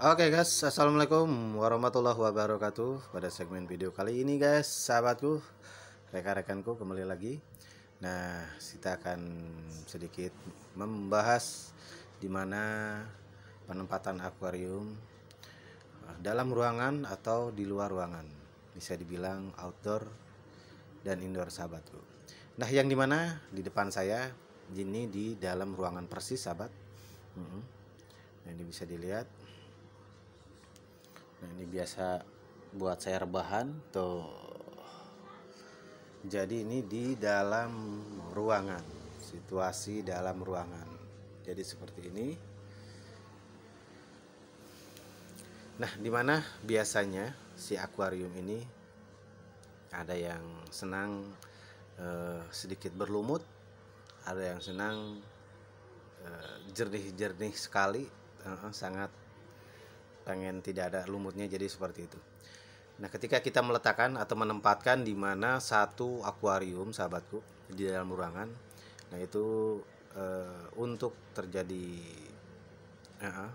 Oke okay guys, assalamualaikum warahmatullahi wabarakatuh. Pada segmen video kali ini guys, sahabatku, rekan-rekanku kembali lagi. Nah, kita akan sedikit membahas dimana penempatan akuarium dalam ruangan atau di luar ruangan. Bisa dibilang outdoor dan indoor sahabatku. Nah, yang dimana di depan saya ini di dalam ruangan persis sahabat. Nah, ini bisa dilihat nah ini biasa buat saya rebahan tuh jadi ini di dalam ruangan situasi dalam ruangan jadi seperti ini nah di mana biasanya si akuarium ini ada yang senang eh, sedikit berlumut ada yang senang eh, jernih-jernih sekali eh, sangat pengen tidak ada lumutnya jadi seperti itu nah ketika kita meletakkan atau menempatkan di mana satu akuarium sahabatku di dalam ruangan nah itu e, untuk terjadi uh,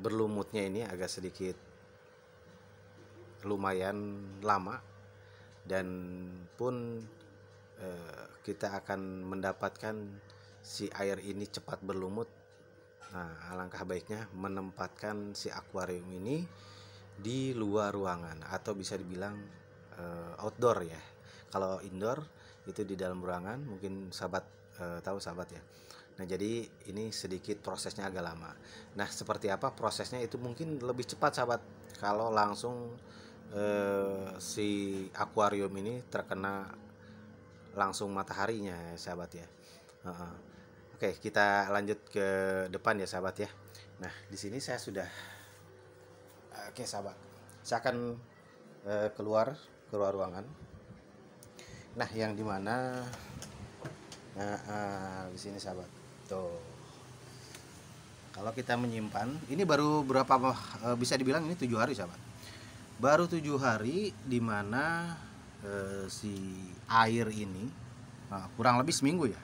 berlumutnya ini agak sedikit lumayan lama dan pun e, kita akan mendapatkan si air ini cepat berlumut Nah, alangkah baiknya menempatkan si akuarium ini di luar ruangan atau bisa dibilang uh, outdoor ya. Kalau indoor itu di dalam ruangan, mungkin sahabat uh, tahu sahabat ya. Nah, jadi ini sedikit prosesnya agak lama. Nah, seperti apa prosesnya itu mungkin lebih cepat sahabat kalau langsung uh, si akuarium ini terkena langsung mataharinya ya, sahabat ya. Uh -uh Oke, kita lanjut ke depan ya sahabat ya. Nah, di sini saya sudah Oke, sahabat. Saya akan uh, keluar keluar ruangan. Nah, yang di mana nah, uh, di sini sahabat. Tuh. Kalau kita menyimpan, ini baru berapa uh, bisa dibilang ini tujuh hari sahabat. Baru tujuh hari di dimana si air ini kurang lebih seminggu ya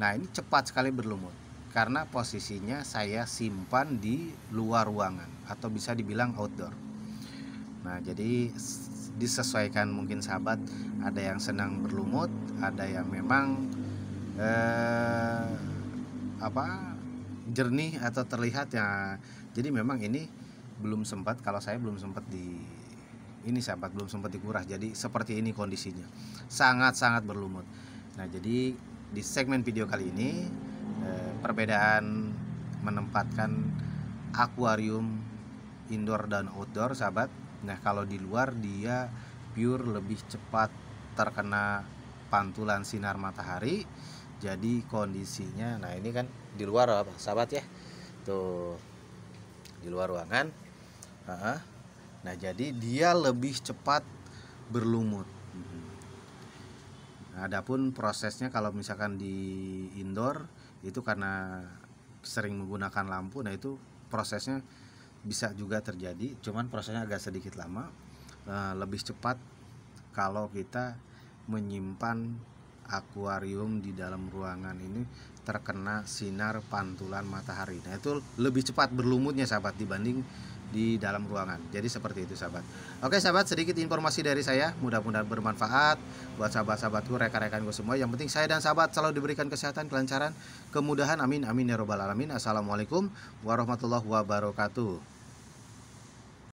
Nah ini cepat sekali berlumut karena posisinya saya simpan di luar ruangan atau bisa dibilang outdoor. Nah jadi disesuaikan mungkin sahabat ada yang senang berlumut, ada yang memang eh, apa jernih atau terlihat ya. Jadi memang ini belum sempat kalau saya belum sempat di ini sahabat belum sempat dikuras jadi seperti ini kondisinya sangat-sangat berlumut nah jadi di segmen video kali ini eh, perbedaan menempatkan akuarium indoor dan outdoor sahabat nah kalau di luar dia pure lebih cepat terkena pantulan sinar matahari jadi kondisinya nah ini kan di luar apa sahabat ya tuh di luar ruangan nah jadi dia lebih cepat berlumut mhm. Nah, adapun prosesnya kalau misalkan di indoor itu karena sering menggunakan lampu, nah itu prosesnya bisa juga terjadi, cuman prosesnya agak sedikit lama, eh, lebih cepat kalau kita menyimpan akuarium di dalam ruangan ini terkena sinar pantulan matahari. Nah, itu lebih cepat berlumutnya sahabat dibanding di dalam ruangan. Jadi seperti itu sahabat. Oke sahabat, sedikit informasi dari saya. Mudah-mudahan bermanfaat buat sahabat-sahabatku, rekan-rekanku semua. Yang penting saya dan sahabat selalu diberikan kesehatan, kelancaran, kemudahan. Amin, amin ya robbal alamin. Assalamualaikum warahmatullahi wabarakatuh.